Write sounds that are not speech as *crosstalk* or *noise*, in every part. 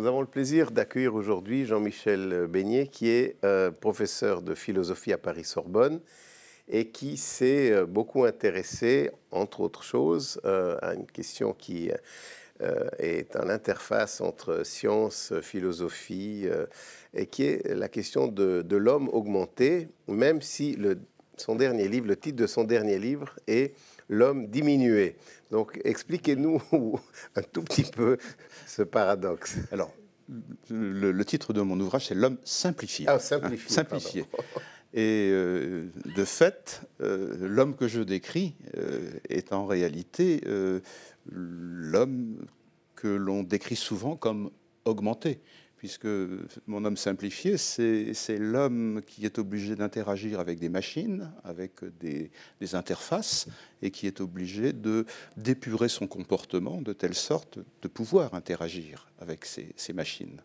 Nous avons le plaisir d'accueillir aujourd'hui Jean-Michel Beignet, qui est euh, professeur de philosophie à Paris-Sorbonne et qui s'est euh, beaucoup intéressé, entre autres choses, euh, à une question qui est à l'interface entre science, philosophie, et qui est la question de, l'homme augmenté, même si le, son dernier livre, le titre de son dernier livre est l'homme diminué. Donc expliquez-nous *laughs* un tout petit peu ce paradoxe. Alors, le, titre de mon ouvrage, c'est L'homme simplifié. Ah, simplifié. Hein, *laughs* Et euh, de fait, euh, l'homme que je décris euh, est en réalité l'homme que l'on décrit souvent comme augmenté puisque mon homme simplifié, c'est l'homme qui est obligé d'interagir avec des machines, avec des, interfaces, et qui est obligé de d'épurer son comportement de telle sorte de pouvoir interagir avec ces, machines.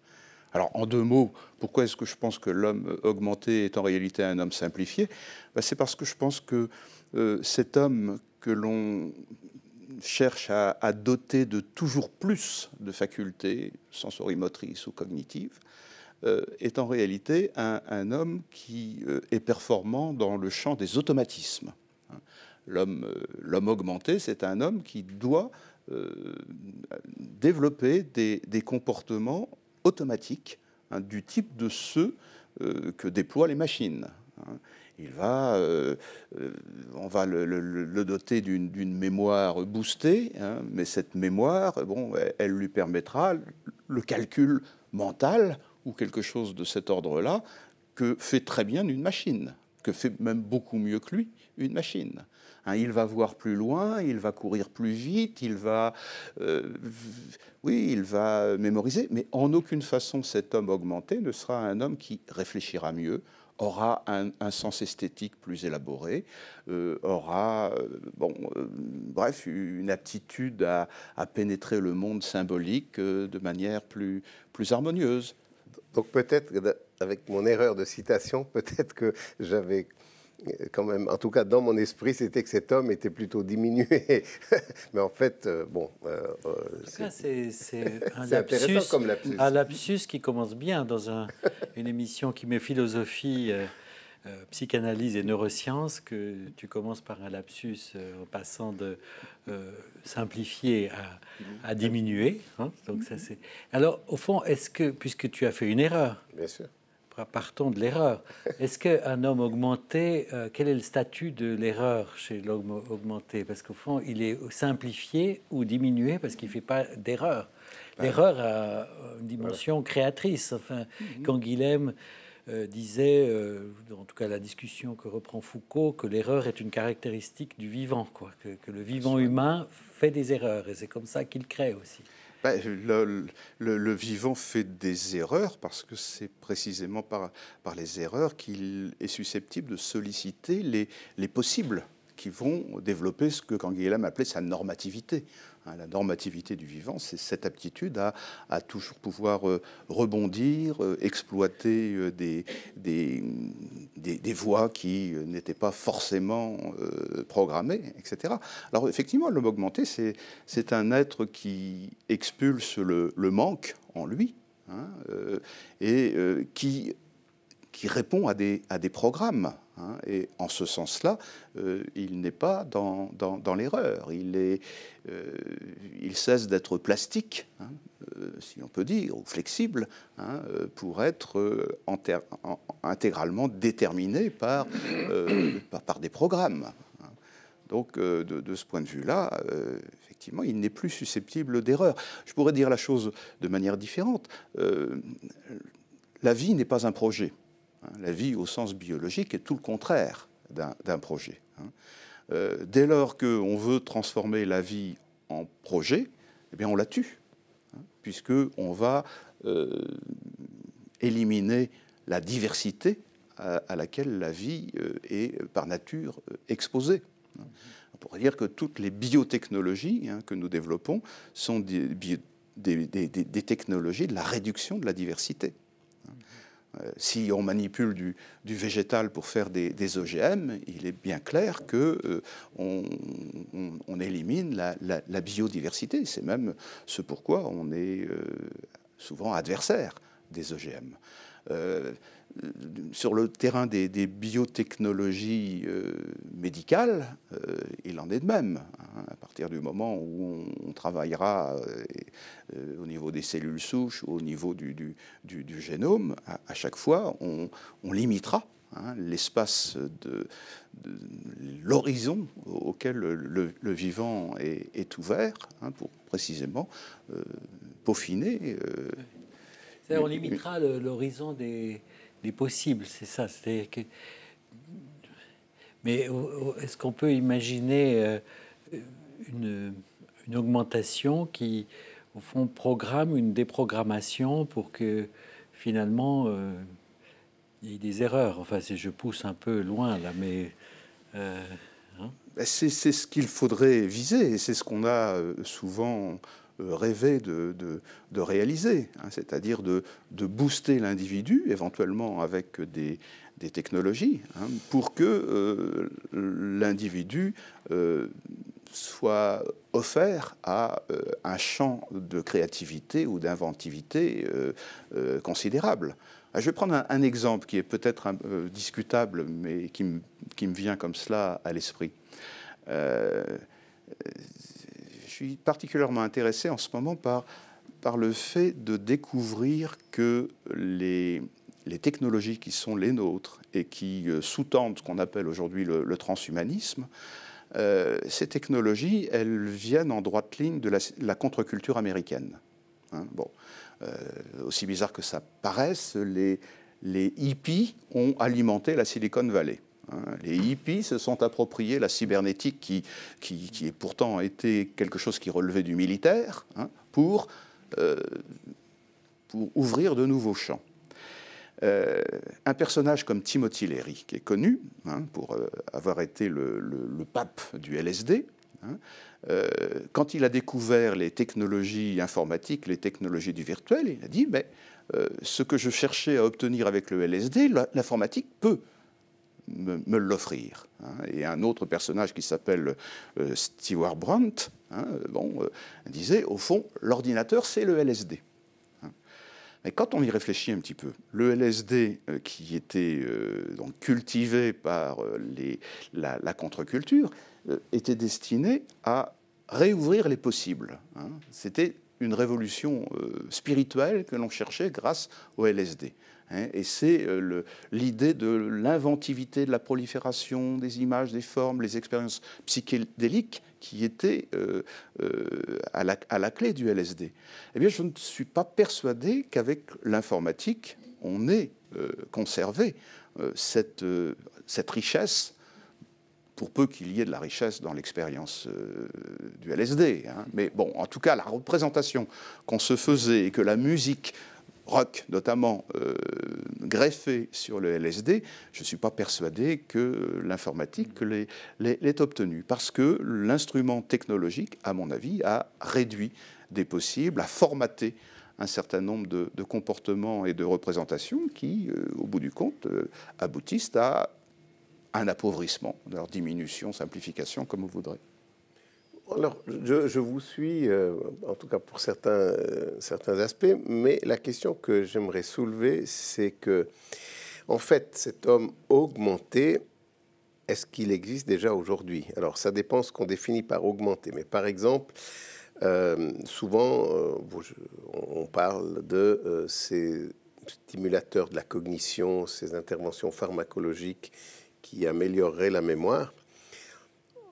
Alors, en deux mots, pourquoi est-ce que je pense que l'homme augmenté est en réalité un homme simplifié ben, C'est parce que je pense que euh, cet homme que l'on cherche à, doter de toujours plus de facultés sensorimotrices ou cognitives, euh, est en réalité un, homme qui euh, est performant dans le champ des automatismes. L'homme euh, augmenté, c'est un homme qui doit développer des, comportements automatiques hein, du type de ceux que déploient les machines. Hein. Euh, euh, on va le, doter d'une mémoire boostée, hein, mais cette mémoire, elle, lui permettra le calcul mental ou quelque chose de cet ordre-là que fait très bien une machine, que fait même beaucoup mieux que lui une machine. Hein, il va voir plus loin, il va courir plus vite, il va, euh, oui, il va mémoriser, mais en aucune façon cet homme augmenté ne sera un homme qui réfléchira mieux, aura un, sens esthétique plus élaboré, euh, aura, euh, bon, euh, bref, une aptitude à, à, pénétrer le monde symbolique de manière plus, plus harmonieuse. Donc peut-être, avec mon erreur de citation, *laughs* peut-être que j'avais euh, même, en tout cas dans mon esprit, c'était que cet homme était plutôt diminué. *laughs* Mais en fait, bon. c'est un lapsus, comme lapsus. Un lapsus qui commence bien dans une émission qui met philosophie. Euh, euh, psychanalyse et neurosciences, que tu commences par un lapsus en passant de simplifier à, à diminuer. Hein. donc ça c'est. Alors au fond, est-ce que puisque tu as fait une erreur, bien sûr, partons de l'erreur. Est-ce qu'un homme augmenté, euh, quel est le statut de l'erreur chez l'homme augmenté Parce qu'au fond, il est simplifié ou diminué parce qu'il ne fait pas d'erreur. Ben. L'erreur a euh, une dimension créatrice. Enfin, mhm. quand Guilhem euh, disait, en tout cas la discussion que reprend Foucault, que l'erreur est une caractéristique du vivant, que le vivant humain fait des erreurs, et c'est comme ça qu'il crée aussi. Bah, le, vivant fait des erreurs parce que c'est précisément par, les erreurs qu'il est susceptible de solliciter les, possibles qui vont développer ce que Canguilhem appelait sa normativité. Hein, la normativité du vivant, c'est cette aptitude à, toujours pouvoir euh, rebondir, euh, exploiter euh, des, voies qui n'étaient pas forcément programmées, etc. Alors effectivement, l'homme augmenté, c'est un être qui expulse le, manque en lui, hein, et qui qui répond à des, à des programmes. Hein. et en ce sens-là, euh, il n'est pas dans, l'erreur. Il, est, euh, cesse d'être plastique, hein, euh, si on peut dire, ou flexible, hein, pour être intégralement déterminé par, par, des programmes. Donc, de, ce point de vue-là, effectivement, il n'est plus susceptible d'erreur. Je pourrais dire la chose de manière différente. la vie n'est pas un projet. Hein. La vie au sens biologique est tout le contraire d'un projet. Hein. Euh, dès lors qu'on veut transformer la vie en projet, eh bien on la tue, hein, puisqu'on va euh, éliminer la diversité euh, à, laquelle la vie est par nature exposée. On pourrait dire que toutes les biotechnologies que nous développons sont des, technologies de la réduction de la diversité. Euh, si on manipule du, végétal pour faire des, OGM, il est bien clair que euh, on, élimine la, biodiversité. C'est même ce pourquoi on est euh, souvent adversaire des OGM sur le terrain des, biotechnologies euh, médicales, euh, il en est de même. Hein, à partir du moment où on, travaillera euh, au niveau des cellules souches, au niveau du, génome, à, chaque fois, on, limitera hein, l'espace de, l'horizon auquel le, vivant est, ouvert, hein, pour précisément peaufiner. on limitera l'horizon des possible c'est ça. Mais est-ce qu'on peut imaginer euh, une, augmentation qui, au fond, programme une déprogrammation pour que finalement euh, il y ait des erreurs Enfin, si je pousse un peu loin là, mais. Euh, hein? ben, c'est ce qu'il faudrait viser, et c'est ce qu'on a souvent euh, rêver de, réaliser, hein, c'est-à-dire de, booster l'individu, éventuellement avec des, technologies, hein, pour que euh, l'individu euh, soit offert à un champ de créativité ou d'inventivité considérable. Ah, je vais prendre un, un exemple qui est peut-être discutable, mais qui, me vient comme cela à l'esprit je suis particulièrement intéressé en ce moment par, par le fait de découvrir que les, technologies qui sont les nôtres et qui euh, sous-tendent ce qu'on appelle aujourd'hui le, transhumanisme, euh, ces technologies, elles viennent en droite ligne de la, contre-culture américaine. Hein. bon, euh, aussi bizarre que ça paraisse, les, les hippies ont alimenté la Silicon Valley. Hein, les hippies se sont appropriés la cybernétique qui, est pourtant été quelque chose qui relevait du militaire hein, pour, euh, pour ouvrir de nouveaux champs. Euh, un personnage comme Timothy Leary, qui est connu hein, pour euh, avoir été le, pape du LSD, quand il a découvert les technologies informatiques, les technologies du virtuel, il a dit mais, ce que je cherchais à obtenir avec le LSD, l'informatique peut me, l'offrir. Hein. Et un autre personnage qui s'appelle euh, Stewart Brandt hein, euh, disait, au fond, l'ordinateur, c'est le LSD. Hein. Mais quand on y réfléchit un petit peu, le LSD euh, qui était donc cultivé par la, la contre-culture était destiné à réouvrir les possibles. C'était une révolution spirituelle que l'on cherchait grâce au LSD. Hein, et c'est euh, l'idée de l'inventivité, de la prolifération des images, des formes, les expériences psychédéliques qui étaient euh, euh, à, la, clé du LSD. Eh bien, je ne suis pas persuadé qu'avec l'informatique, on ait conservé cette, richesse pour peu qu'il y ait de la richesse dans l'expérience du LSD. Hein. Mais bon, en tout cas, la représentation qu'on se faisait et que la musique rock, notamment euh, greffé sur le LSD, je ne suis pas persuadé que l'informatique l'ait obtenu, parce que l'instrument technologique, à mon avis, a réduit des possibles, a formaté un certain nombre de, comportements et de représentations qui, euh, au bout du compte, euh, aboutissent à un appauvrissement, leur diminution, simplification, comme on voudrait. Alors, je, vous suis, euh, en tout cas pour certains, euh, certains aspects, mais la question que j'aimerais soulever, c'est que, en fait, cet homme augmenté, est-ce qu'il existe déjà aujourd'hui Alors, ça dépend ce qu'on définit par augmenté, mais par exemple, euh, souvent, on parle de ces stimulateurs de la cognition, ces interventions pharmacologiques qui amélioreraient la mémoire.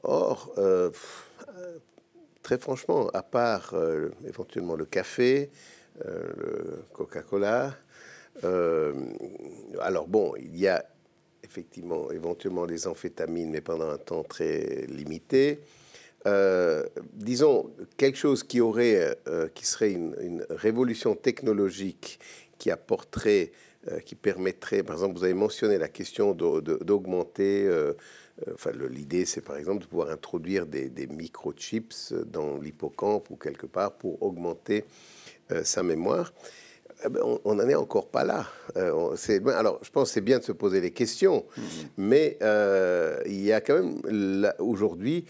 Or, très franchement, à part euh, éventuellement le café, euh, le Coca-Cola, euh, alors bon, il y a effectivement éventuellement les amphétamines, mais pendant un temps très limité. disons quelque chose qui aurait, qui serait une, une, révolution technologique qui apporterait, qui permettrait, par exemple, vous avez mentionné la question d'augmenter euh, enfin, l'idée, c'est par exemple de pouvoir introduire des, microchips dans l'hippocampe ou quelque part pour augmenter euh, sa mémoire. Eh ben, on n'en est encore pas là. Euh, ben, alors, je pense que c'est bien de se poser les questions, mmh. mais il y a quand même aujourd'hui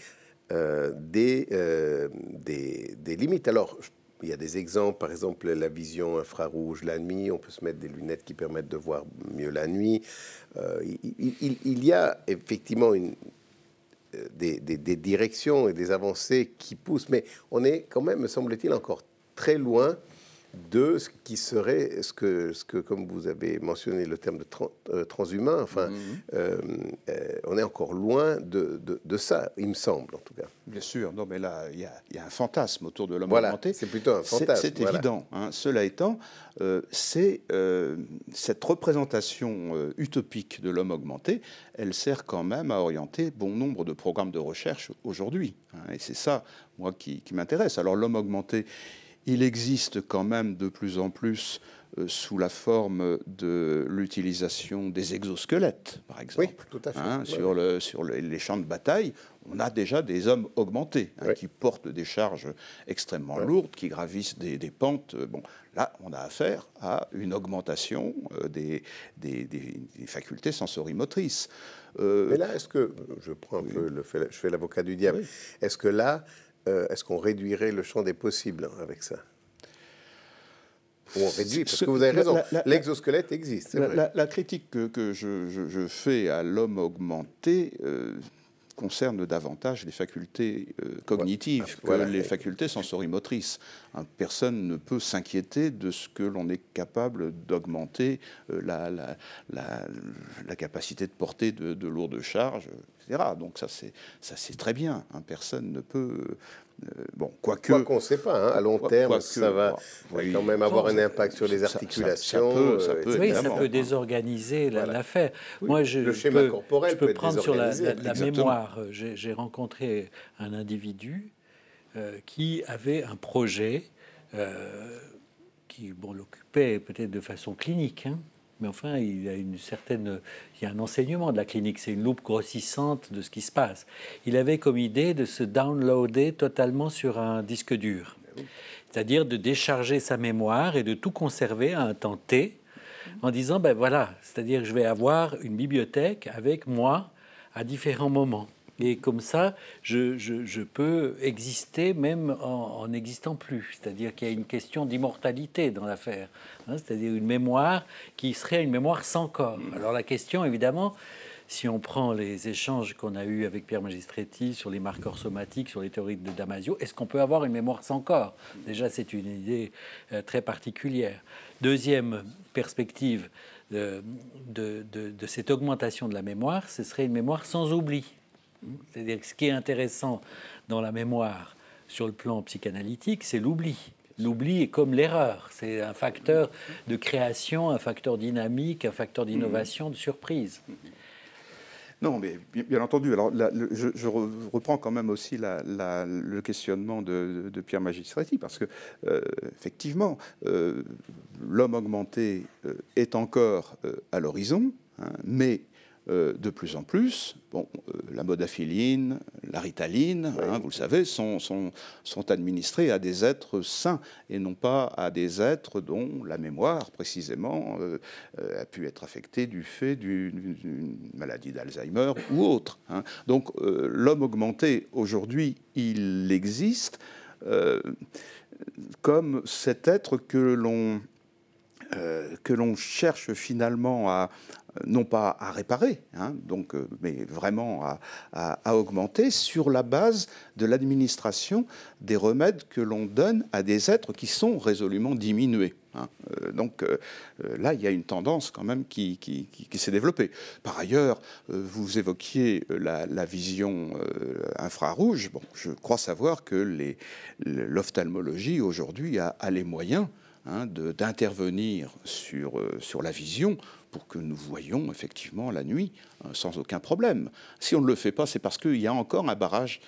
des, des, des, limites. Alors, je il y a des exemples, par exemple la vision infrarouge la nuit, on peut se mettre des lunettes qui permettent de voir mieux la nuit. Euh, il, y a effectivement euh, des, des, directions et des avancées qui poussent, mais on est quand même, me semble-t-il, encore très loin de ce qui serait, ce que, ce que, comme vous avez mentionné le terme de euh, transhumain, enfin, mhm. euh, euh, on est encore loin de, de, ça, il me semble en tout cas. Bien sûr, non, mais là, il y, y, a un fantasme autour de l'homme voilà, augmenté. C'est plutôt un fantasme. C'est évident. Hein. Cela étant, c'est cette représentation utopique de l'homme augmenté, elle sert quand même à orienter bon nombre de programmes de recherche aujourd'hui. Hein. et c'est ça, moi, qui, qui m'intéresse. Alors l'homme augmenté il existe quand même de plus en plus euh, sous la forme de l'utilisation des exosquelettes, par exemple. Oui, tout à fait. Hein, sur, le, sur les champs de bataille, on a déjà des hommes augmentés hein, qui portent des charges extrêmement lourdes, qui gravissent des, pentes. Bon, là, on a affaire à une augmentation euh, des, facultés sensorimotrices. Euh, Mais là, est-ce que je prends un peu le je fais l'avocat du diable. Est-ce que là, euh, est-ce qu'on réduirait le champ des possibles avec ça on réduit, parce que vous avez raison, l'exosquelette existe. La, critique que, je, fais à l'homme augmenté, euh, concerne davantage les facultés euh, cognitives que les facultés sensorimotrices. Hein, personne ne peut s'inquiéter de ce que l'on est capable d'augmenter euh, la, la, la, capacité de porter de, lourdes charges, etc. Donc ça c'est très bien. Hein, personne ne peut euh, euh, bon, Quoi qu'on ne sait pas, hein, à long terme, ça va quand même avoir un impact sur les articulations. Ça, euh, peut, oui, ça peut, désorganiser l'affaire. le schéma peux, corporel je peux peut prendre sur la, mémoire. J'ai rencontré un individu euh, qui avait un projet qui l'occupait peut-être de façon clinique. Hein mais enfin, il y a une certaine, il y a un enseignement de la clinique, c'est une loupe grossissante de ce qui se passe. Il avait comme idée de se downloader totalement sur un disque dur, c'est-à-dire de décharger sa mémoire et de tout conserver à un temps T, en disant ben voilà, c'est-à-dire je vais avoir une bibliothèque avec moi à différents moments. Et comme ça, je, peux exister même en n'existant plus. C'est-à-dire qu'il y a une question d'immortalité dans l'affaire. Hein, c'est-à-dire une mémoire qui serait une mémoire sans corps. Mm. Alors la question, évidemment, si on prend les échanges qu'on a eus avec Pierre Magistretti sur les marqueurs somatiques, sur les théories de Damasio, est-ce qu'on peut avoir une mémoire sans corps Déjà, c'est une idée euh, très particulière. Deuxième perspective euh, de, de cette augmentation de la mémoire, ce serait une mémoire sans oubli ce qui est intéressant dans la mémoire sur le plan psychanalytique, c'est l'oubli. L'oubli est comme l'erreur, c'est un facteur de création, un facteur dynamique, un facteur d'innovation, de surprise. Non, mais bien entendu. Alors, je, reprends quand même aussi le questionnement de, Pierre Magistrati, parce que euh, effectivement, euh, l'homme augmenté euh, est encore à l'horizon, hein, mais euh, de plus en plus. Bon, euh, la modafiline, la ritaline, hein, vous le savez, sont, sont, sont, administrées à des êtres sains et non pas à des êtres dont la mémoire, précisément, euh, a pu être affectée du fait d'une maladie d'Alzheimer ou autre. Hein. Donc l'homme augmenté, aujourd'hui, il existe comme cet être que l'on que l'on cherche finalement à, non pas à réparer, hein, donc, euh, mais vraiment à, augmenter sur la base de l'administration des remèdes que l'on donne à des êtres qui sont résolument diminués. Hein. Euh, donc euh, là, il y a une tendance quand même qui, s'est développée. Par ailleurs, vous évoquiez la, vision infrarouge. Bon, je crois savoir que l'ophtalmologie aujourd'hui a, les moyens hein, d'intervenir sur, sur la vision pour que nous voyions effectivement la nuit hein, sans aucun problème. Si on ne le fait pas, c'est parce qu'il y a encore un barrage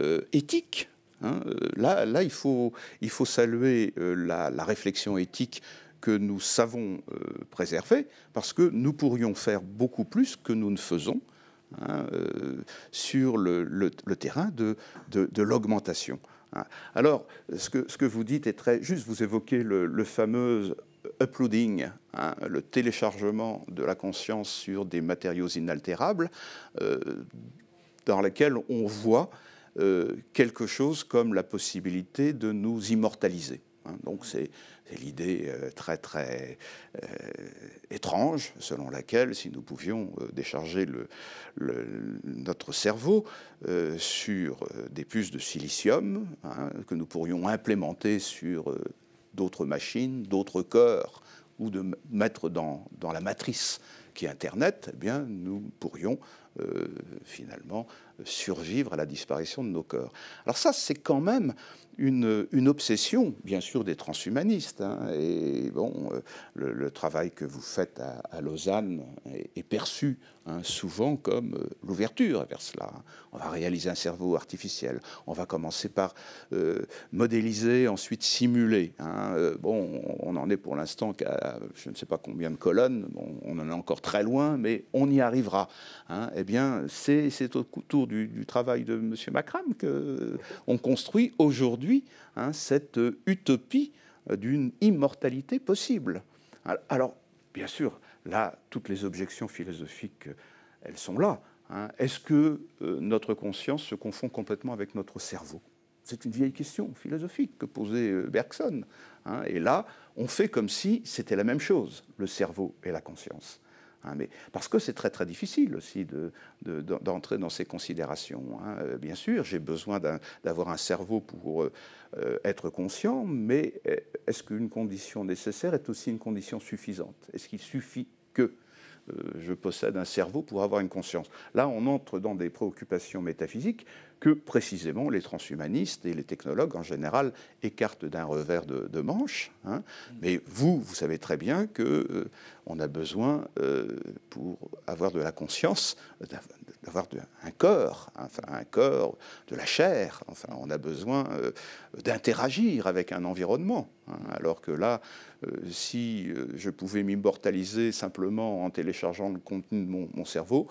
euh, éthique. Hein, euh, là, là il, faut, il faut saluer euh, la, réflexion éthique que nous savons préserver, parce que nous pourrions faire beaucoup plus que nous ne faisons hein, sur le, terrain de, de, l'augmentation. Alors, ce que, ce que, vous dites est très juste. Vous évoquez le, le fameux uploading, hein, le téléchargement de la conscience sur des matériaux inaltérables, euh, dans lesquels on voit euh, quelque chose comme la possibilité de nous immortaliser. Hein. Donc c'est l'idée euh, très très étrange selon laquelle si nous pouvions décharger le, notre cerveau sur des puces de silicium hein, que nous pourrions implémenter sur d'autres machines, d'autres corps, ou de mettre dans, la matrice qui est Internet, eh bien, nous pourrions euh, finalement survivre à la disparition de nos corps. Alors ça, c'est quand même une, obsession, bien sûr, des transhumanistes. Hein, et bon, euh, le, travail que vous faites à, Lausanne est perçu Hein, souvent comme euh, l'ouverture vers cela. On va réaliser un cerveau artificiel, on va commencer par euh, modéliser, ensuite simuler. Hein. Euh, bon, on en est pour l'instant qu'à je ne sais pas combien de colonnes, on en est encore très loin, mais on y arrivera. Hein. Eh bien, c'est autour du, travail de M. Macram qu'on construit aujourd'hui cette utopie d'une immortalité possible. Alors, bien sûr, Là, toutes les objections philosophiques, euh, elles sont là. Hein. Est-ce que euh, notre conscience se confond complètement avec notre cerveau C'est une vieille question philosophique que posait euh, Bergson. Hein. Et là, on fait comme si c'était la même chose, le cerveau et la conscience. Hein, mais, parce que c'est très très difficile aussi d'entrer dans ces considérations. Hein. Euh, bien sûr, j'ai besoin d'avoir un, cerveau pour euh, euh, être conscient, mais est-ce qu'une condition nécessaire est aussi une condition suffisante Est-ce qu'il suffit que je possède un cerveau pour avoir une conscience Là, on entre dans des préoccupations métaphysiques que précisément les transhumanistes et les technologues en général écartent d'un revers de, manche. Hein. Mm. Mais vous, vous savez très bien que euh, on a besoin, euh, pour avoir de la conscience, d'avoir un corps, enfin un corps, de la chair. Enfin, on a besoin euh, d'interagir avec un environnement. Hein. alors que là, si je pouvais m'immortaliser simplement en téléchargeant le contenu de mon, mon cerveau,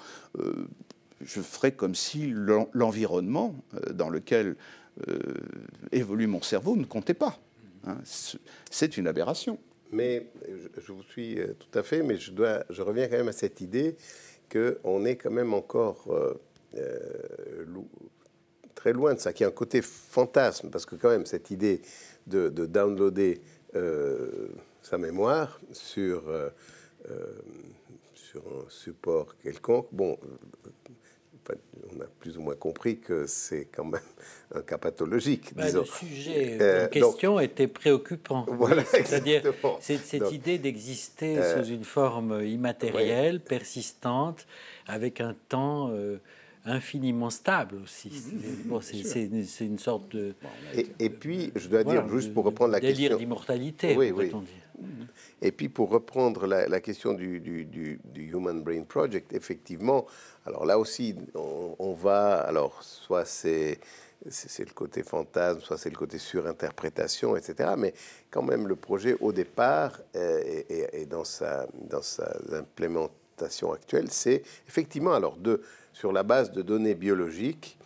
je ferais comme si l'environnement euh, dans lequel euh, évolue mon cerveau ne comptait pas. Hein. C'est une aberration. Mais je vous suis euh, tout à fait, mais je, dois, je reviens quand même à cette idée qu'on est quand même encore très loin de ça, qui a un côté fantasme, parce que quand même cette idée de, downloader sa mémoire sur, sur un support quelconque, bon, on a plus ou moins compris que c'est quand même *laughs* un cas pathologique. Bah, le sujet la euh, euh, question était préoccupant. Voilà, C'est-à-dire cette idée d'exister euh, sous une forme immatérielle, persistante, avec un temps infiniment stable aussi. C'est une sorte de... Et, puis, je dois dire, juste pour reprendre la question... Délire d'immortalité, oui, on dire. Et puis pour reprendre la, question du, Human Brain Project, effectivement, alors là aussi, on, va, alors soit c'est c'est le côté fantasme, soit c'est le côté surinterprétation, etc. Mais quand même, le projet, au départ, et, euh, dans, sa, dans sa implémentation actuelle, c'est effectivement, alors, de, sur la base de données biologiques,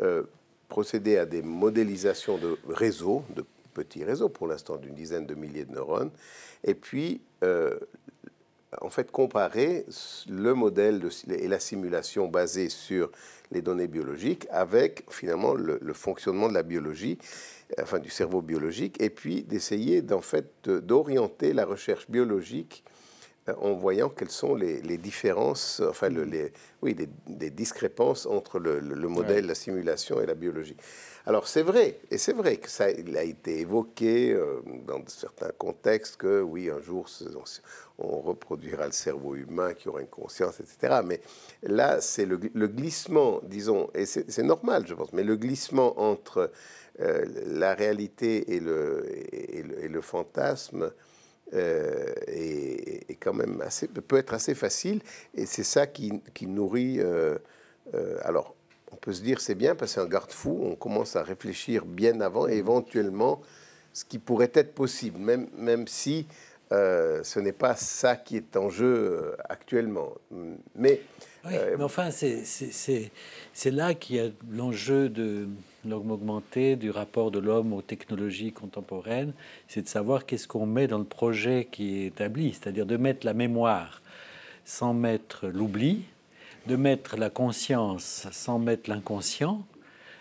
euh, procéder à des modélisations de réseaux, de petit réseau pour l'instant d'une dizaine de milliers de neurones. Et puis, euh, en fait, comparer le modèle et la simulation basée sur les données biologiques avec finalement le, fonctionnement de la biologie, enfin du cerveau biologique, et puis d'essayer d'en fait d'orienter la recherche biologique euh, en voyant quelles sont les, différences, enfin les, oui, des discrépances entre le, modèle, la simulation et la biologie. Alors c'est vrai, et c'est vrai que ça a été évoqué euh, dans certains contextes que oui, un jour on, reproduira le cerveau humain qui aura une conscience, etc. Mais là, c'est le, glissement, disons, et c'est normal, je pense, mais le glissement entre euh, la réalité et le, et le fantasme et euh, quand même assez, peut être assez facile. Et c'est ça qui, nourrit. Euh, euh, alors, on peut se dire c'est bien parce que un garde-fou. On commence à réfléchir bien avant, et mm-hmm. éventuellement, ce qui pourrait être possible, même, même si ce n'est pas ça qui est en jeu actuellement. Mais, oui, mais enfin, c'est là qu'il y a l'enjeu de, l'homme augmenté, du rapport de l'homme aux technologies contemporaines, c'est de savoir qu'est-ce qu'on met dans le projet qui est établi, c'est-à-dire de mettre la mémoire sans mettre l'oubli, de mettre la conscience sans mettre l'inconscient,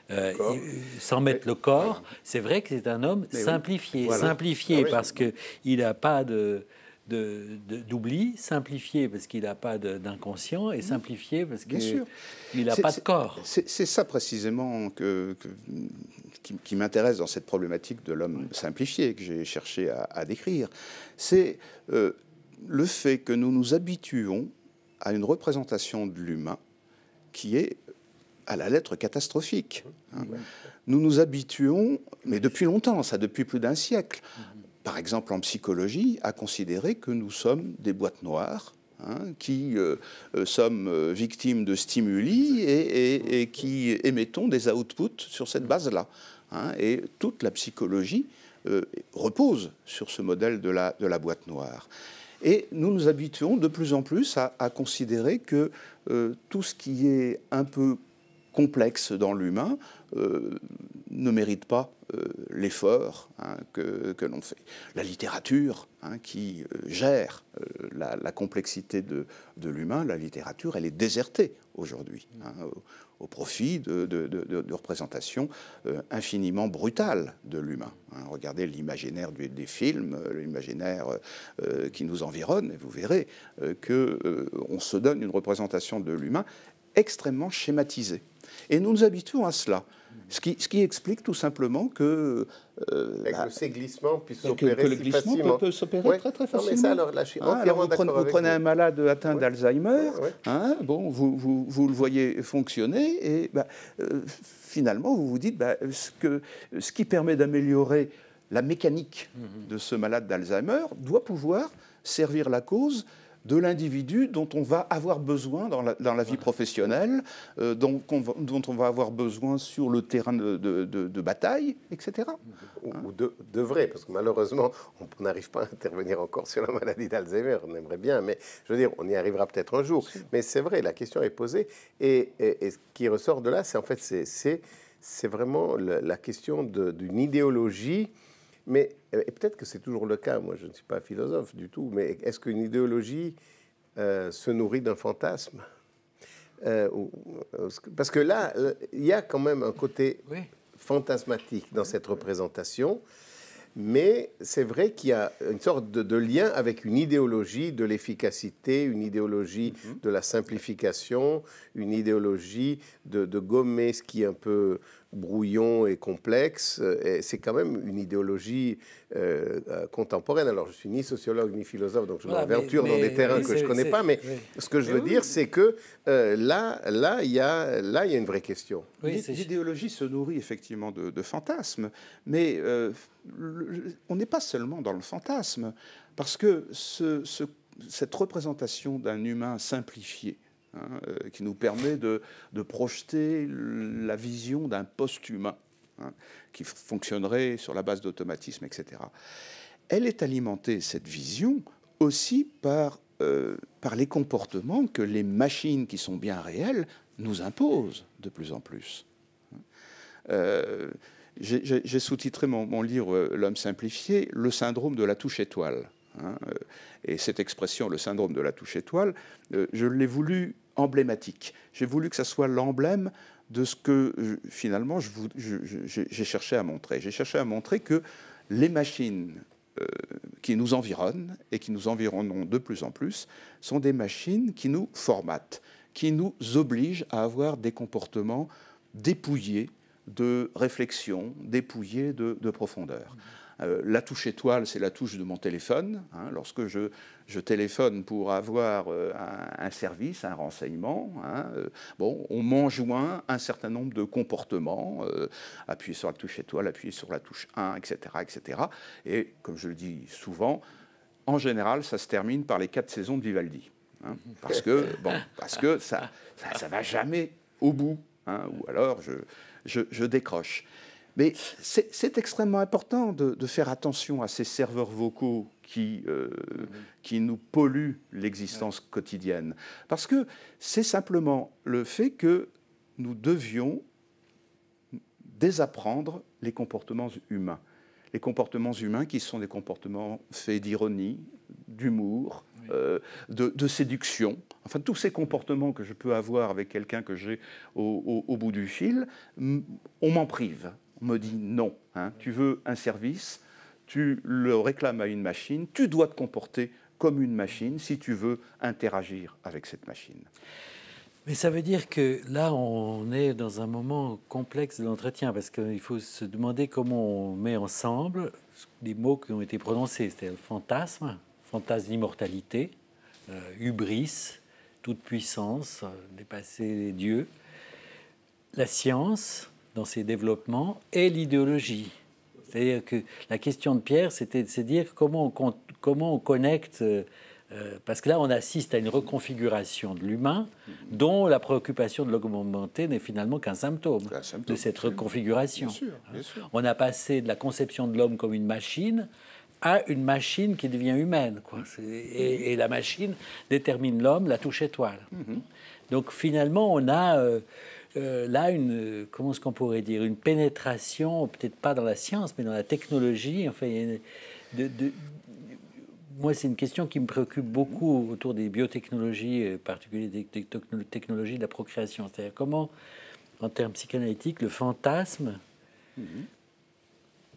euh, euh, sans mettre le corps. C'est vrai que c'est un homme simplifié, simplifié ah parce que il n'a pas de d'oubli, simplifié parce qu'il n'a pas d'inconscient et mmh. simplifié parce qu'il n'a pas de corps. C'est ça précisément que, qui, m'intéresse dans cette problématique de l'homme simplifié que j'ai cherché à, décrire. C'est euh, le fait que nous nous habituons à une représentation de l'humain qui est à la lettre catastrophique. Hein. Nous nous habituons, mais depuis longtemps, ça depuis plus d'un siècle, mmh par exemple en psychologie, à considérer que nous sommes des boîtes noires hein, qui euh, euh, sommes euh, victimes de stimuli et, qui émettons des outputs sur cette base-là. Hein. et toute la psychologie repose sur ce modèle de la, de la, boîte noire. Et nous nous habituons de plus en plus à, à considérer que tout ce qui est un peu complexe dans l'humain ne mérite pas euh, l'effort hein, que, que l'on fait. La littérature hein, qui euh, gère euh, la, complexité de, de l'humain, la littérature, elle est désertée aujourd'hui hein, au, profit de, de, de représentations infiniment brutales de l'humain. regardez l'imaginaire des films, l'imaginaire qui nous environne, et vous verrez que on se donne une représentation de l'humain extrêmement schématisée. Et nous nous habituons à cela. Ce qui, explique tout simplement que. Euh, que ces glissements puissent s'opérer. le glissement peut, s'opérer très très facilement. alors, ah, vous prenez, un malade atteint d'Alzheimer, hein, bon, vous, le voyez fonctionner, et bah, euh, finalement, vous vous dites bah, ce, que, ce qui permet d'améliorer la mécanique mmh, mmh. de ce malade d'Alzheimer doit pouvoir servir la cause de l'individu dont on va avoir besoin dans la, vie professionnelle, euh, dont, on va, avoir besoin sur le terrain de, bataille, etc. Ou, hein de, vrai, parce que malheureusement, on n'arrive pas à intervenir encore sur la maladie d'Alzheimer, on aimerait bien, mais je veux dire, on y arrivera peut-être un jour. Mais c'est vrai, la question est posée, et, ce qui ressort de là, c'est en fait, c'est vraiment la question d'une idéologie mais euh, peut-être que c'est toujours le cas, moi je ne suis pas philosophe du tout, mais est-ce qu'une idéologie euh, se nourrit d'un fantasme euh, Parce que là, il y a quand même un côté fantasmatique dans cette représentation, mais c'est vrai qu'il y a une sorte de, lien avec une idéologie de l'efficacité, une idéologie mhm. de la simplification, une idéologie de, de, gommer ce qui est un peu brouillon et complexe. Euh, c'est quand même une idéologie euh, euh, contemporaine. Alors, je suis ni sociologue ni philosophe, donc je voilà, m'aventure dans des terrains que je ne connais pas. Mais ce que je veux dire, c'est que là, là, il y a là, il y a une vraie question. L'idéologie se nourrit effectivement de, fantasmes, mais on n'est pas seulement dans le fantasme, parce que cette représentation d'un humain simplifié Hein, euh, qui nous permet de, projeter la vision d'un post-humain hein, qui fonctionnerait sur la base d'automatisme, etc. Elle est alimentée, cette vision, aussi euh, par, les comportements que les machines qui sont bien réelles nous imposent de plus en plus. Euh, j'ai sous-titré mon, livre L'homme simplifié, le syndrome de la touche étoile. Hein, euh, et cette expression, le syndrome de la touche étoile, euh, je l'ai voulu emblématique. J'ai voulu que ça soit l'emblème de ce que euh, finalement j'ai cherché à montrer. J'ai cherché à montrer que les machines qui nous environnent et qui nous environnent de plus en plus sont des machines qui nous formatent, qui nous obligent à avoir des comportements dépouillés de réflexion, dépouillés de, profondeur. Euh, la touche étoile, c'est la touche de mon téléphone. Hein. lorsque je, téléphone pour avoir euh, un, service, un renseignement, hein, euh, on m'enjoint un certain nombre de comportements, appuyer sur la touche étoile, appuyer sur la touche 1, etc., etc. Et comme je le dis souvent, en général, ça se termine par les quatre saisons de Vivaldi. Hein. parce que, parce que ça, ça, va jamais au bout. ou alors, je décroche. Mais c'est extrêmement important de, faire attention à ces serveurs vocaux qui, euh, qui nous polluent l'existence quotidienne. Parce que c'est simplement le fait que nous devions désapprendre les comportements humains. Les comportements humains qui sont des comportements faits d'ironie, d'humour, euh, de, séduction, enfin tous ces comportements que je peux avoir avec quelqu'un que j'ai au, bout du fil, on m'en prive me dit non. Hein. Tu veux un service, tu le réclames à une machine, tu dois te comporter comme une machine si tu veux interagir avec cette machine. Mais ça veut dire que là, on est dans un moment complexe de l'entretien, parce qu'il faut se demander comment on met ensemble les mots qui ont été prononcés, c'est-à-dire fantasme, fantasme d'immortalité, euh, hubris, toute puissance, euh, dépasser les dieux, la science, dans ses développements et l'idéologie. C'est-à-dire que la question de Pierre, c'était de se dire comment on, comment on connecte, euh, euh, parce que là on assiste à une reconfiguration de l'humain dont la préoccupation de l'augmenter n'est finalement qu'un symptôme, de cette reconfiguration. Bien sûr, On a passé de la conception de l'homme comme une machine à une machine qui devient humaine. Quoi. Mm-hmm. Et, la machine détermine l'homme, la touche étoile. Mm-hmm. Donc finalement on a... Euh, euh, là une, euh, comment ce qu'on pourrait dire, une pénétration, peut-être pas dans la science, mais dans la technologie. Enfin, moi, c'est une question qui me préoccupe beaucoup autour des biotechnologies, en euh, particulier des technologies de la procréation. cest comment, en termes psychanalytiques, le fantasme mm-hmm.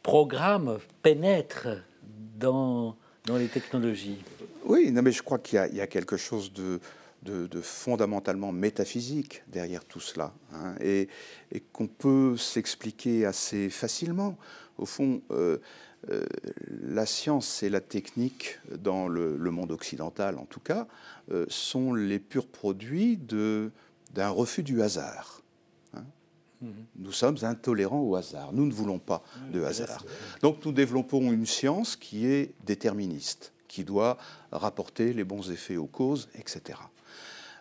programme, pénètre dans, dans les technologies. Oui, non, mais je crois qu'il y, a quelque chose de de, fondamentalement métaphysique derrière tout cela, hein, et, qu'on peut s'expliquer assez facilement. Au fond, euh, euh, la science et la technique, dans le, monde occidental en tout cas, euh, sont les purs produits d'un refus du hasard. Hein. Mm-hmm. Nous sommes intolérants au hasard. Nous ne voulons pas de hasard. Donc nous développons une science qui est déterministe, qui doit rapporter les bons effets aux causes, etc.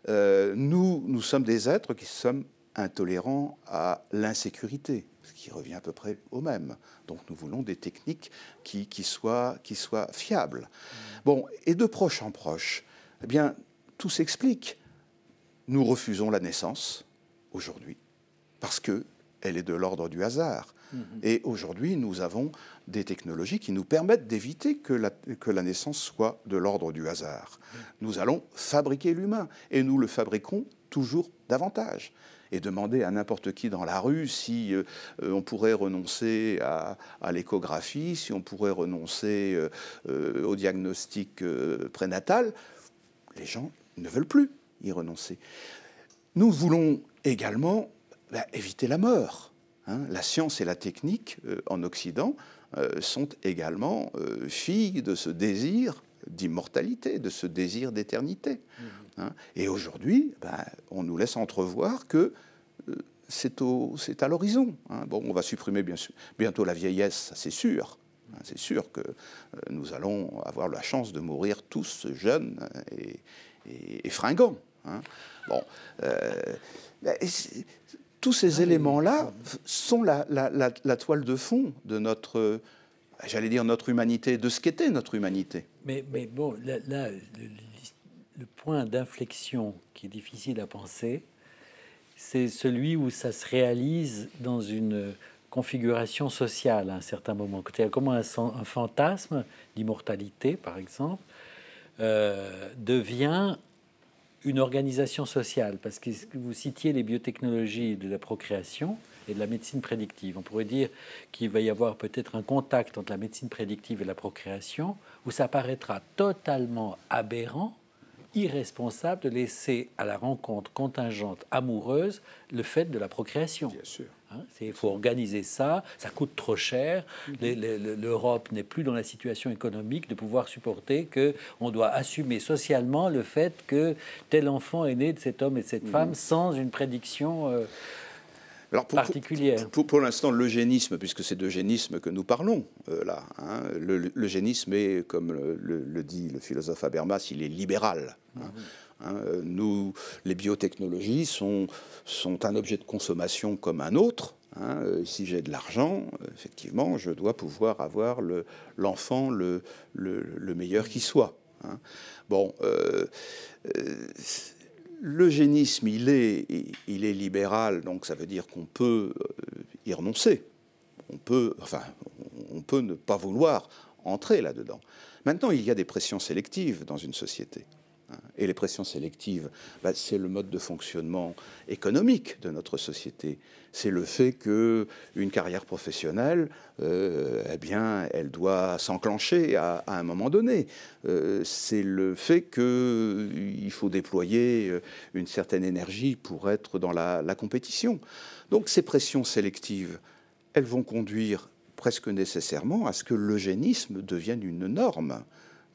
Euh, nous, nous sommes des êtres qui sommes intolérants à l'insécurité, ce qui revient à peu près au même. Donc nous voulons des techniques qui, soient, fiables. Bon, et de proche en proche, eh bien, tout s'explique. Nous refusons la naissance aujourd'hui parce qu'elle est de l'ordre du hasard. Mm-hmm. Et aujourd'hui, nous avons des technologies qui nous permettent d'éviter que la, naissance soit de l'ordre du hasard. Mm-hmm. Nous allons fabriquer l'humain et nous le fabriquons toujours davantage et demander à n'importe qui dans la rue si euh, euh, on pourrait renoncer à, l'échographie, si on pourrait renoncer euh, au diagnostic prénatal, les gens ne veulent plus y renoncer. Nous voulons également bah, éviter la mort. Hein. la science et la technique euh, en Occident euh, sont également euh, filles de ce désir d'immortalité, de ce désir d'éternité. Mmh. Hein. Et aujourd'hui, ben, on nous laisse entrevoir que c'est, c'est à l'horizon. Hein. Bon, on va supprimer bien sûr, bientôt la vieillesse, c'est sûr. C'est sûr que nous allons avoir la chance de mourir tous jeunes et, et, et fringants. Bon, ben, tous ces éléments-là sont la, la, toile de fond de notre, euh, j'allais dire notre humanité, de ce qu'était notre humanité. Mais, mais bon, là, le, point d'inflexion qui est difficile à penser, c'est celui où ça se réalise dans une configuration sociale à un certain moment. comment un, un fantasme d'immortalité, par exemple, euh, devient une organisation sociale, parce que vous citiez les biotechnologies de la procréation et de la médecine prédictive. On pourrait dire qu'il va y avoir peut-être un contact entre la médecine prédictive et la procréation, où ça paraîtra totalement aberrant, irresponsable de laisser à la rencontre contingente amoureuse le fait de la procréation. Bien sûr. Il hein, faut organiser ça, ça coûte trop cher. Mhm. L'Europe n'est plus dans la situation économique de pouvoir supporter que on doit assumer socialement le fait que tel enfant est né de cet homme et de cette mhm. femme sans une prédiction. Euh, alors particulière. Pour, l'instant, l'eugénisme, puisque c'est d'eugénisme que nous parlons euh, là, hein, l'eugénisme est, comme le, dit le philosophe Habermas, il est libéral. Hein. Mhm. Hein. Euh, nous, les biotechnologies sont, un objet de consommation comme un autre. Hein. Euh, si j'ai de l'argent, euh, effectivement, je dois pouvoir avoir l'enfant le, meilleur qui soit. Hein. Bon, l'eugénisme, il est, il est libéral, donc ça veut dire qu'on peut y renoncer. On peut, enfin, on peut ne pas vouloir entrer là-dedans. Maintenant, il y a des pressions sélectives dans une société et les pressions sélectives, bah, c'est le mode de fonctionnement économique de notre société. C'est le fait qu'une carrière professionnelle, euh, eh bien, elle doit s'enclencher à, un moment donné. Euh, c'est le fait qu'il euh, faut déployer une certaine énergie pour être dans la, compétition. Donc ces pressions sélectives, elles vont conduire presque nécessairement à ce que l'eugénisme devienne une norme,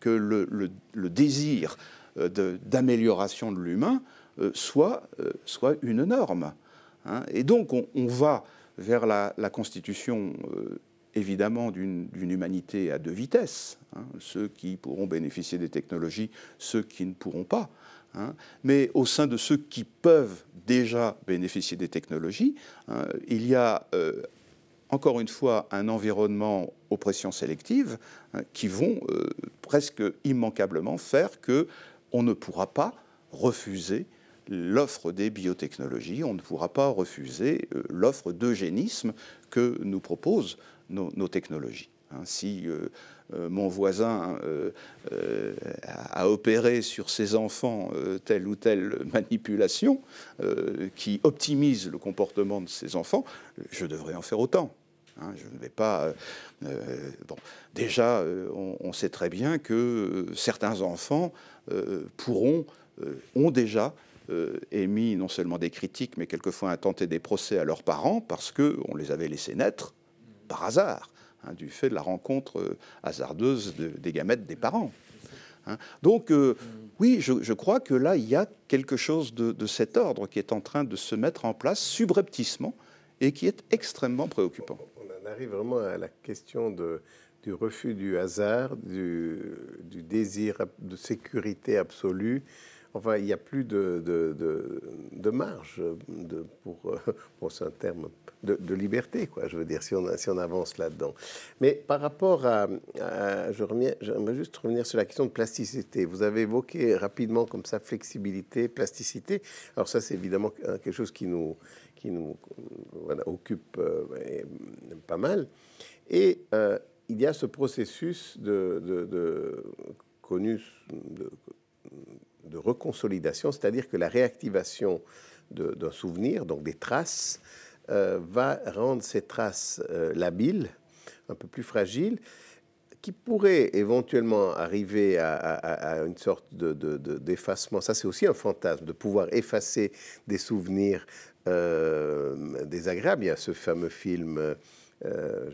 que le désir euh, d'amélioration de l'humain euh, soit, euh, soit une norme. Hein. Et donc on, va vers la, constitution évidemment d'une humanité à deux vitesses, hein. ceux qui pourront bénéficier des technologies, ceux qui ne pourront pas. Hein. mais au sein de ceux qui peuvent déjà bénéficier des technologies, il y a encore une fois un environnement aux pressions sélectives qui vont presque immanquablement faire que on ne pourra pas refuser l'offre des biotechnologies, on ne pourra pas refuser euh, l'offre d'eugénisme que nous proposent nos, technologies. Hein, si euh, euh, mon voisin a opéré sur ses enfants telle ou telle manipulation qui optimise le comportement de ses enfants, je devrais en faire autant. Hein, je ne vais pas. Euh, euh, bon, déjà, euh, on, sait très bien que certains enfants pourront, ont déjà émis non seulement des critiques, mais quelquefois intenté des procès à leurs parents parce qu'on les avait laissés naître par hasard, hein, du fait de la rencontre hasardeuse des gamètes des parents. Hein. Donc, oui, je, crois que là, il y a quelque chose de, de, cet ordre qui est en train de se mettre en place subrepticement et qui est extrêmement préoccupant. On en arrive vraiment à la question de, du refus du hasard, du, du, désir de sécurité absolue. Enfin, il n'y a plus de, de, de marge pour, pour euh, c'est un terme de, liberté, quoi. Je veux dire, si on, si on avance là-dedans. Mais par rapport à, je reviens, juste revenir sur la question de plasticité. Vous avez évoqué rapidement comme ça flexibilité, plasticité. Alors ça, c'est évidemment hein, quelque chose qui nous qui nous occupe euh, pas mal. Et euh, il y a ce processus de, de, connu de, reconsolidation, c'est-à-dire que la réactivation d'un souvenir, donc des traces, euh, va rendre ces traces labiles, un peu plus fragiles, qui pourrait éventuellement arriver à, une sorte d'effacement, ça c'est aussi un fantasme, de pouvoir effacer des souvenirs euh, désagréables. Il y a ce fameux film, euh,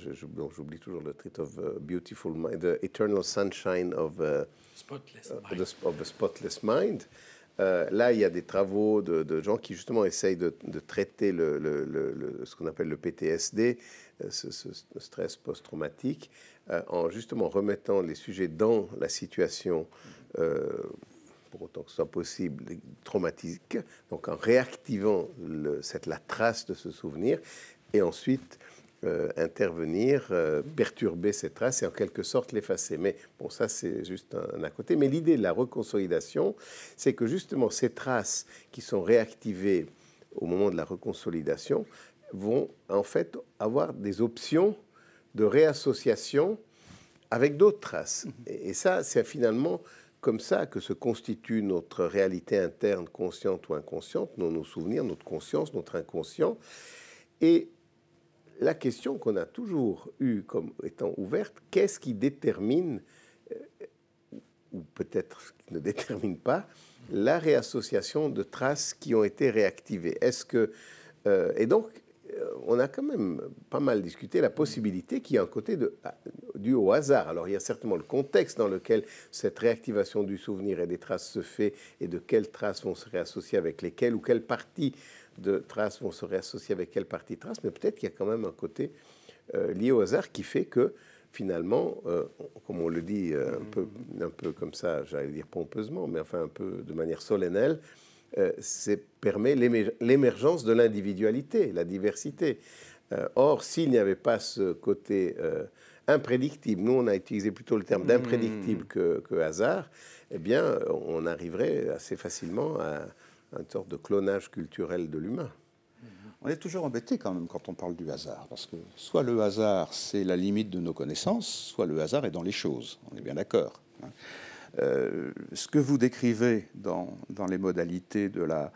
j'oublie toujours le titre, of euh, Beautiful The Eternal Sunshine of, euh, spotless the, Spotless Mind. là, il y a des travaux de, gens qui justement essayent de, traiter le, ce qu'on appelle le PTSD, ce, ce stress post-traumatique, euh, en justement remettant les sujets dans la situation euh, pour autant que ce soit possible, traumatique, donc en réactivant le, la trace de ce souvenir, et ensuite euh, intervenir, perturber cette trace et en quelque sorte l'effacer. Mais bon, ça c'est juste un, à côté. Mais l'idée de la reconsolidation, c'est que justement ces traces qui sont réactivées au moment de la reconsolidation vont en fait avoir des options de réassociation avec d'autres traces. Mhm. Et, ça, c'est finalement comme ça que se constitue notre réalité interne, consciente ou inconsciente, nos, souvenirs, notre conscience, notre inconscient. Et la question qu'on a toujours eue comme étant ouverte, qu'est-ce qui détermine, euh, ou peut-être ne détermine pas, la réassociation de traces qui ont été réactivées Est-ce que. Euh, et donc, euh, on a quand même pas mal discuté la possibilité qu'il y ait un côté de, ah, dû au hasard. Alors il y a certainement le contexte dans lequel cette réactivation du souvenir et des traces se fait et de quelles traces vont se réassocier avec lesquelles ou quelles parties de traces vont se réassocier avec quelles parties de traces, mais peut-être qu'il y a quand même un côté euh, lié au hasard qui fait que finalement, euh, comme on le dit un, peu, un peu comme ça, j'allais dire pompeusement, mais enfin un peu de manière solennelle, euh, permet l'émergence de l'individualité, la diversité. Euh, or, s'il n'y avait pas ce côté euh, imprédictible. Nous, on a utilisé plutôt le terme d'imprédictible hmm. que, hasard. Eh bien, on arriverait assez facilement à, un une sorte de clonage culturel de l'humain. On est toujours embêté quand même quand on parle du hasard, parce que soit le hasard, c'est la limite de nos connaissances, soit le hasard est dans les choses. On est bien d'accord. Hein. Euh, ce que vous décrivez dans, les modalités de la,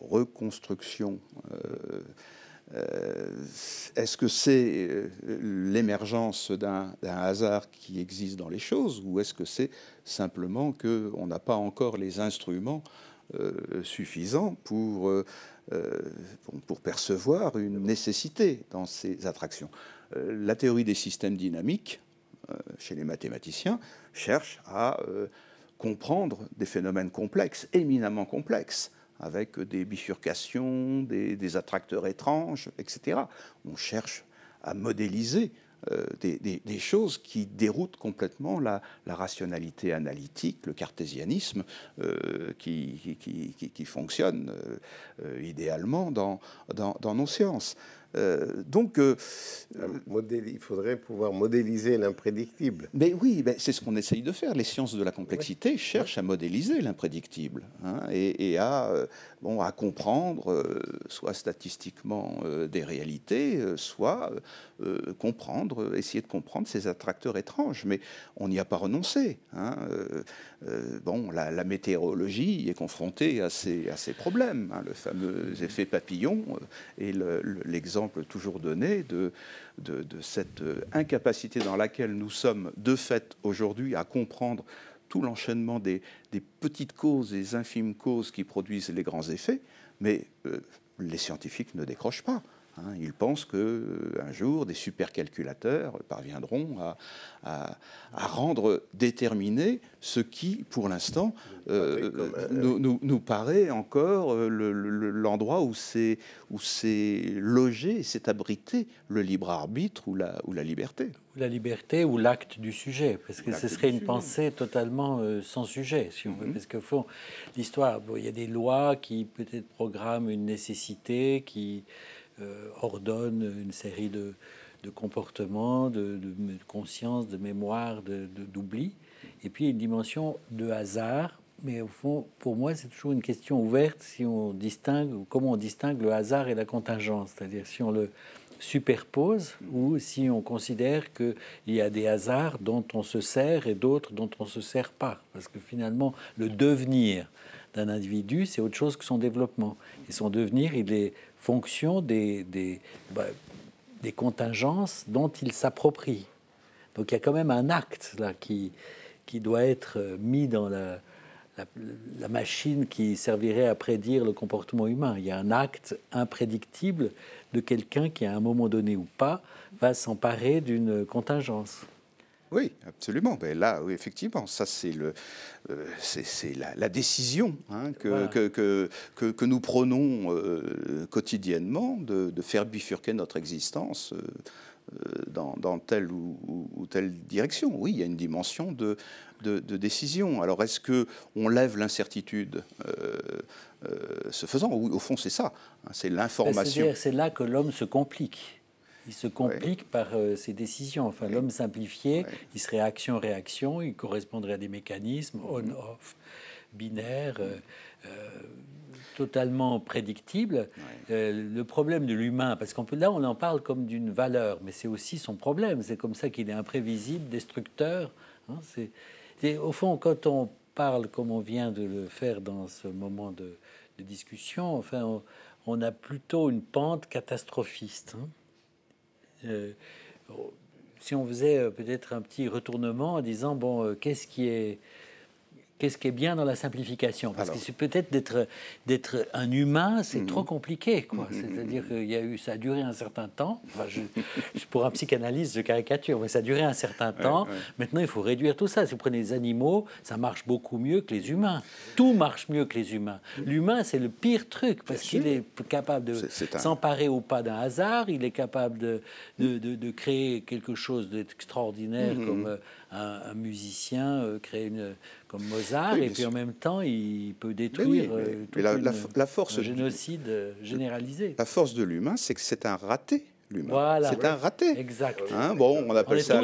reconstruction, euh, euh, est-ce que c'est l'émergence d'un hasard qui existe dans les choses ou est-ce que c'est simplement qu'on n'a pas encore les instruments suffisants pour, percevoir une nécessité dans ces attractions La théorie des systèmes dynamiques, euh, chez les mathématiciens, cherche à euh, comprendre des phénomènes complexes, éminemment complexes, avec des bifurcations, des, attracteurs étranges, etc. On cherche à modéliser euh, des, choses qui déroutent complètement la, rationalité analytique, le cartésianisme qui, fonctionne idéalement dans, dans, nos sciences. Euh, donc, euh, il faudrait pouvoir modéliser l'imprédictible. Mais oui, c'est ce qu'on essaye de faire. Les sciences de la complexité cherchent à modéliser l'imprédictible hein, et, à euh, bon, à comprendre euh, soit statistiquement euh, des réalités, euh, soit comprendre, essayer de comprendre ces attracteurs étranges. Mais on n'y a pas renoncé. Hein, bon, la, météorologie est confrontée à ces, à ces problèmes. Hein, le fameux effet papillon et l'exemple toujours donné de, de cette incapacité dans laquelle nous sommes de fait aujourd'hui à comprendre tout l'enchaînement des, petites causes, des infimes causes qui produisent les grands effets, mais euh, les scientifiques ne décrochent pas. Hein. ils pensent qu'un euh, jour, des supercalculateurs parviendront à, rendre déterminé ce qui, pour l'instant, euh, euh, nous, paraît encore l'endroit où c'est où logé, s'est abrité le libre arbitre ou la, liberté. La liberté ou l'acte du sujet, parce que ce serait une pensée totalement sans sujet, si on mhm. parce que fond, l'histoire, il y a des lois qui peut-être programment une nécessité, qui euh, ordonne une série de, comportements, de, conscience, de mémoire, d'oubli. et puis une dimension de hasard. Mais au fond, pour moi, c'est toujours une question ouverte si on distingue, comment on distingue le hasard et la contingence, c'est-à-dire si on le superpose ou si on considère qu'il y a des hasards dont on se sert et d'autres dont on ne se sert pas. Parce que finalement, le devenir d'un individu, c'est autre chose que son développement. Et son devenir, il est fonction des, des, bah, des contingences dont il s'approprie. Donc il y a quand même un acte là qui, qui doit être euh, mis dans la, la, machine qui servirait à prédire le comportement humain. Il y a un acte imprédictible de quelqu'un qui, à un moment donné ou pas, va s'emparer d'une contingence. Oui, absolument. Mais ben là, oui, effectivement, ça c'est le, euh, c'est la, décision hein, que, nous prenons euh, quotidiennement de, faire bifurquer notre existence euh, dans, telle ou, telle direction. Oui, il y a une dimension de, décision. Alors est-ce que on lève l'incertitude se faisant Oui, au fond, c'est ça. Hein, c'est l'information. C'est là que l'homme se complique il se complique par euh, ses décisions. Enfin, l'homme simplifié, il serait action-réaction, il correspondrait à des mécanismes mhm. on-off, binaires, euh, euh, totalement prédictibles. le problème de l'humain, parce qu'on peut là, on en parle comme d'une valeur, mais c'est aussi son problème. C'est comme ça qu'il est imprévisible, destructeur. Hein, au fond, quand on parle comme on vient de le faire dans ce moment de, discussion, enfin, on, a plutôt une pente catastrophiste. Hein. Euh, si on faisait euh, peut-être un petit retournement en disant bon, euh, qu'est-ce qui est qu'est-ce qui est bien dans la simplification Parce que peut-être d'être, d'être un humain, c'est trop mhm. compliqué. Quoi. Mhm. C'est-à-dire que y a eu, ça a duré un certain temps. *laughs* pour un psychanalyste, je caricature, mais ça a duré un certain temps. Maintenant, il faut réduire tout ça. Si vous prenez les animaux, ça marche beaucoup mieux que les humains. Tout marche mieux que les humains. L'humain, c'est le pire truc parce qu'il est capable de s'emparer ou pas d'un hasard. Il est capable de, de, créer quelque chose d'extraordinaire mhm. comme euh, un, musicien euh, créer une, comme Mozart, et puis en même temps, il peut détruire la, force génocide euh, généralisé. La force de l'humain, c'est que c'est un raté. Voilà, c'est un raté. Exact. Hein, bon, on appelle ça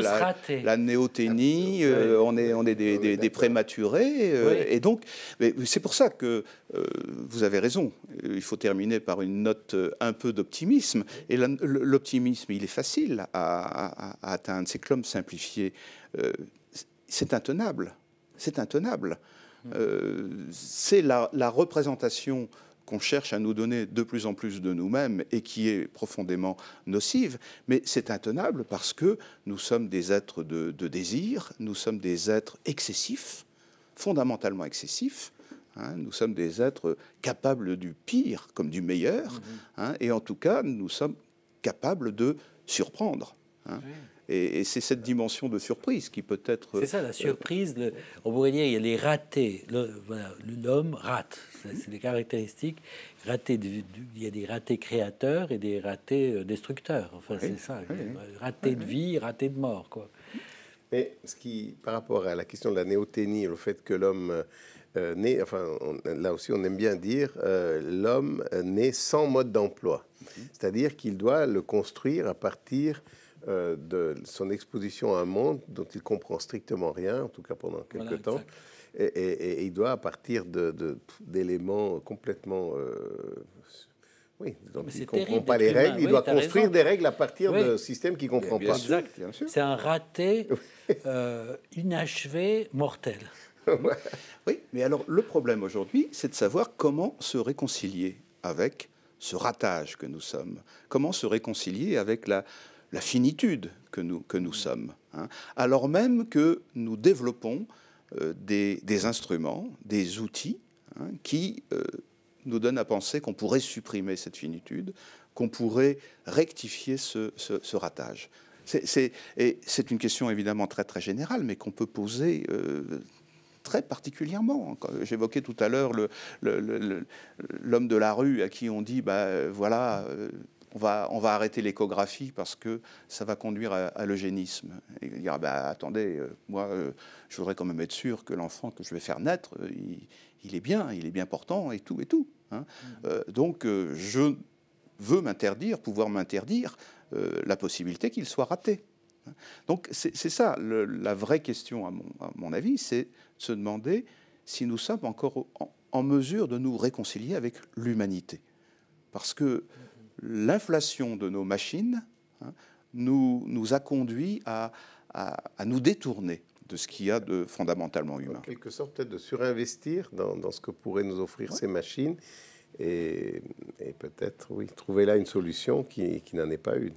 la, néothénie, ah, euh, on est, on est des, prématurés. Euh, et donc, c'est pour ça que vous avez raison. Il faut terminer par une note un peu d'optimisme. Et l'optimisme, il est facile à, atteindre. C'est l'homme simplifié c'est intenable. C'est intenable. Euh, c'est la, représentation qu'on cherche à nous donner de plus en plus de nous-mêmes et qui est profondément nocive, mais c'est intenable parce que nous sommes des êtres de, désir, nous sommes des êtres excessifs, fondamentalement excessifs, hein. nous sommes des êtres capables du pire comme du meilleur, mhm. hein. et en tout cas, nous sommes capables de surprendre. Hein. Et, c'est cette dimension de surprise qui peut être. C'est ça, la euh, surprise. on pourrait dire, il y a les ratés. L'homme rate. C'est les caractéristiques. Raté il y a des ratés créateurs et des ratés euh, destructeurs. Enfin, c'est ça. raté de vie, raté de mort. Quoi. Mais ce qui, par rapport à la question de la néoténie, le fait que l'homme euh, naît, enfin, là aussi, on aime bien dire, l'homme naît sans mode d'emploi. Mhm. C'est-à-dire qu'il doit le construire à partir euh, de son exposition à un monde dont il comprend strictement rien, en tout cas pendant quelques temps. Et, il doit, à partir d'éléments complètement... Euh, oui, il ne comprend pas les règles, il doit construire des règles à partir d'un système systèmes qu'il ne comprend pas. C'est un raté *laughs* euh, inachevé, mortel. *laughs* oui, mais alors le problème aujourd'hui, c'est de savoir comment se réconcilier avec ce ratage que nous sommes, comment se réconcilier avec la, la finitude que nous, que nous sommes, hein, alors même que nous développons euh, des, des, instruments, des outils hein, qui euh, nous donnent à penser qu'on pourrait supprimer cette finitude, qu'on pourrait rectifier ce, ce, ce ratage. C'est une question évidemment très très générale, mais qu'on peut poser euh, très particulièrement. J'évoquais tout à l'heure l'homme de la rue à qui on dit, bah voilà, on va, arrêter l'échographie parce que ça va conduire à, l'eugénisme. Et dire, bah, attendez, euh, moi, euh, je voudrais quand même être sûr que l'enfant que je vais faire naître, euh, il, est bien, il est bien portant et tout et tout. Hein. Mmh. donc, je veux m'interdire, pouvoir m'interdire la possibilité qu'il soit raté. Hein. Donc, c'est ça la vraie question, à mon, avis, c'est de se demander si nous sommes encore en, en mesure de nous réconcilier avec l'humanité. Parce que l'inflation de nos machines hein, nous, nous a conduit à, nous détourner de ce qu'il y a de fondamentalement humain. En quelque sorte, peut-être de surinvestir dans, ce que pourraient nous offrir ces machines et, peut-être, oui, trouver là une solution qui n'en est pas une.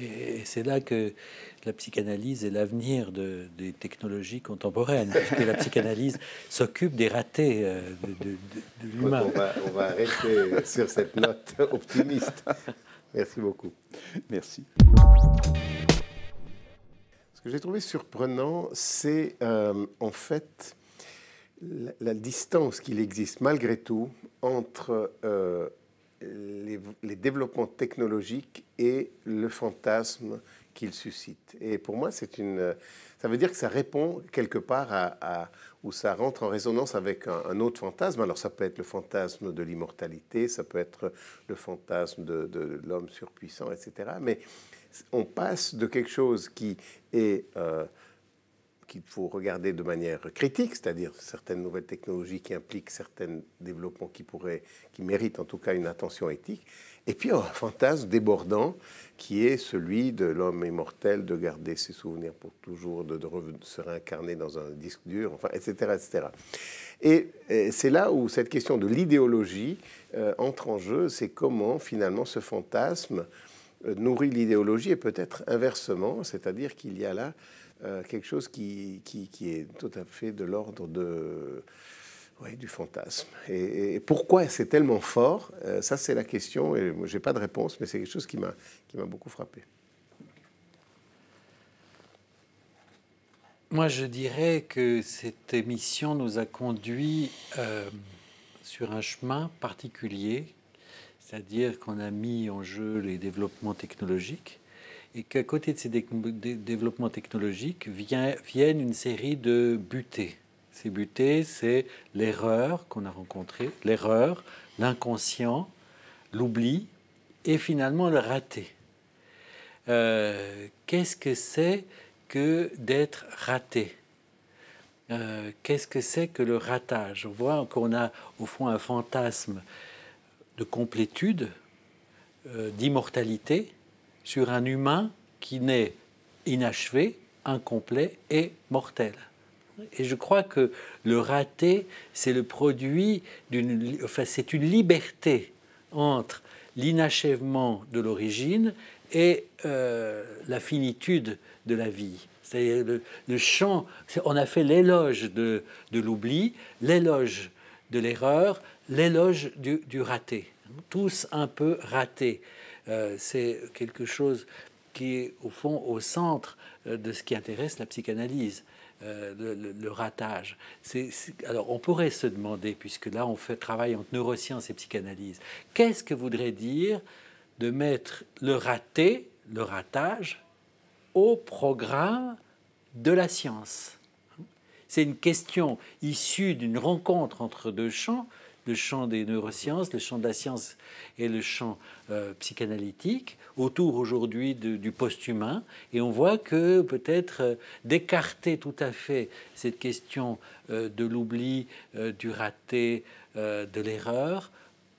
Et c'est là que la psychanalyse est l'avenir des technologies contemporaines, la psychanalyse *laughs* s'occupe des ratés euh, de, l'humain. On va, on rester *laughs* sur cette note optimiste. Merci beaucoup. Merci. Ce que j'ai trouvé surprenant, c'est euh, en fait la, distance qu'il existe malgré tout entre... Euh, les, développements technologiques et le fantasme qu'ils suscitent. Et pour moi, c'est une, ça veut dire que ça répond quelque part à, où ça rentre en résonance avec un, autre fantasme. Alors ça peut être le fantasme de l'immortalité, ça peut être le fantasme de, l'homme surpuissant, etc. Mais on passe de quelque chose qui est euh, qu'il faut regarder de manière critique, c'est-à-dire certaines nouvelles technologies qui impliquent certains développements qui, pourraient, qui méritent en tout cas une attention éthique, et puis un fantasme débordant qui est celui de l'homme immortel, de garder ses souvenirs pour toujours, de, se réincarner dans un disque dur, enfin, etc. etc. Et, c'est là où cette question de l'idéologie euh, entre en jeu, c'est comment finalement ce fantasme euh, nourrit l'idéologie et peut-être inversement, c'est-à-dire qu'il y a là euh, quelque chose qui, qui, qui, est tout à fait de l'ordre de, du fantasme. Et, pourquoi c'est tellement fort euh, Ça, c'est la question. Et j'ai je n'ai pas de réponse, mais c'est quelque chose qui m'a beaucoup frappé. Moi, je dirais que cette émission nous a conduits euh, sur un chemin particulier, c'est-à-dire qu'on a mis en jeu les développements technologiques, et qu'à côté de ces développements technologiques viennent une série de butées. Ces butées, c'est l'erreur qu'on a rencontrée, l'erreur, l'inconscient, l'oubli et finalement le raté. Euh, qu'est-ce que c'est que d'être raté euh, Qu'est-ce que c'est que le ratage On voit qu'on a au fond un fantasme de complétude, euh, d'immortalité, sur un humain qui naît inachevé, incomplet et mortel. Et je crois que le raté, c'est le produit d'une. Enfin, c'est une liberté entre l'inachèvement de l'origine et euh, la finitude de la vie. C'est-à-dire le, chant... champ. On a fait l'éloge de, l'oubli, l'éloge de l'erreur, l'éloge du, du raté. Tous un peu ratés. Euh, c'est quelque chose qui est au fond au centre euh, de ce qui intéresse la psychanalyse. Euh, le, ratage. alors on pourrait se demander, puisque là on fait travail entre neurosciences et psychanalyse, qu'est-ce que voudrait dire de mettre le raté, le ratage, au programme de la science C'est une question issue d'une rencontre entre deux champs le champ des neurosciences, le champ de la science et le champ euh, psychanalytique, autour aujourd'hui du post-humain. Et on voit que peut-être euh, d'écarter tout à fait cette question euh, de l'oubli, du raté, de l'erreur,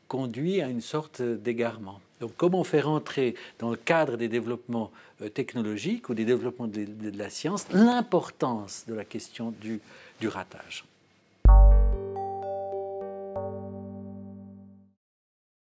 conduit à une sorte d'égarement. Donc comment faire entrer dans le cadre des développements technologiques ou des développements de, de la science l'importance de la question du, du ratage